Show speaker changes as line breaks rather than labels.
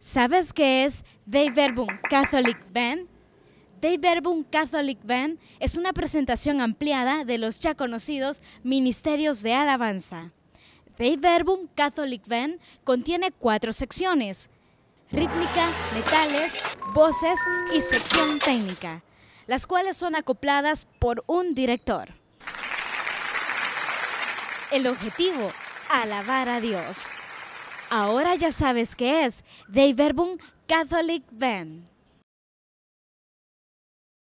¿Sabes qué es Dei Verbum Catholic Band? Dei Verbum Catholic Band es una presentación ampliada de los ya conocidos Ministerios de Alabanza. Dei Verbum Catholic Band contiene cuatro secciones, rítmica, metales, voces y sección técnica, las cuales son acopladas por un director. El objetivo, alabar a Dios. Ahora ya sabes qué es The Verbum Catholic Band.